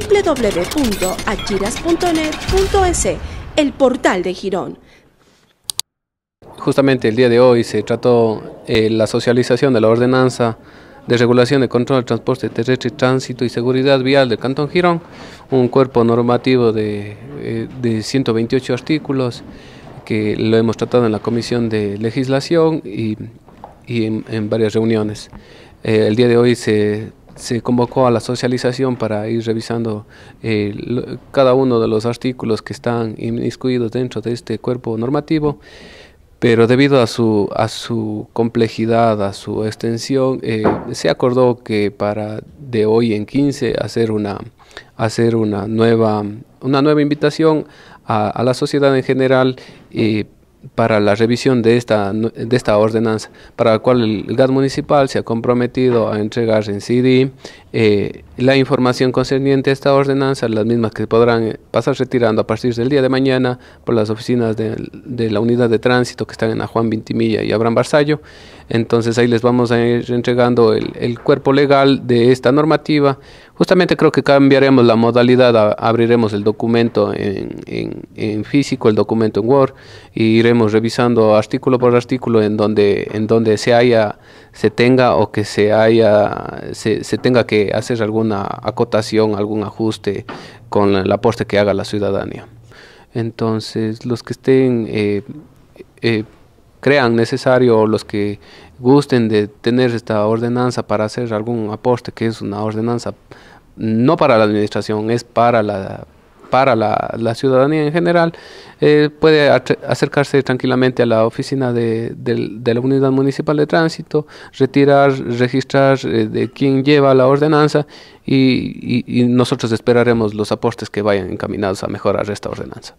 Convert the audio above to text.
www.achiras.net.es, el portal de Girón. Justamente el día de hoy se trató eh, la socialización de la ordenanza de regulación de control del transporte terrestre, tránsito y seguridad vial del Cantón Girón, un cuerpo normativo de, 128 eh, artículos que lo hemos tratado en la Comisión de Legislación y, en, varias reuniones. Eh, el día de hoy se se convocó a la socialización para ir revisando eh, cada uno de los artículos que están inmiscuidos dentro de este cuerpo normativo, pero debido a su, a su complejidad, a su extensión, eh, se acordó que para de hoy en 15 hacer una, hacer una, nueva, una nueva invitación a, la sociedad en general eh, para la revisión de esta, de esta ordenanza, para la cual el GAT municipal se ha comprometido a entregar en CD eh, la información concerniente a esta ordenanza, las mismas que podrán eh, pasar retirando a partir del día de mañana por las oficinas de, la unidad de tránsito que están en la Juan Vintimilla y Abraham Barzallo. Entonces ahí les vamos a ir entregando el cuerpo legal de esta normativa Justamente creo que cambiaremos la modalidad, abriremos el documento en, físico, el documento en Word, e iremos revisando artículo por artículo en donde, en donde se haya, se tenga o que se haya, se, tenga que hacer alguna acotación, algún ajuste con el aporte que haga la ciudadanía. Entonces, los que estén eh, eh, crean necesario, los que gusten de tener esta ordenanza para hacer algún aporte, que es una ordenanza no para la administración, es para la para la, ciudadanía en general, eh, puede acercarse tranquilamente a la oficina de, la Unidad Municipal de Tránsito, retirar, registrar eh, de quién lleva la ordenanza y nosotros esperaremos los aportes que vayan encaminados a mejorar esta ordenanza.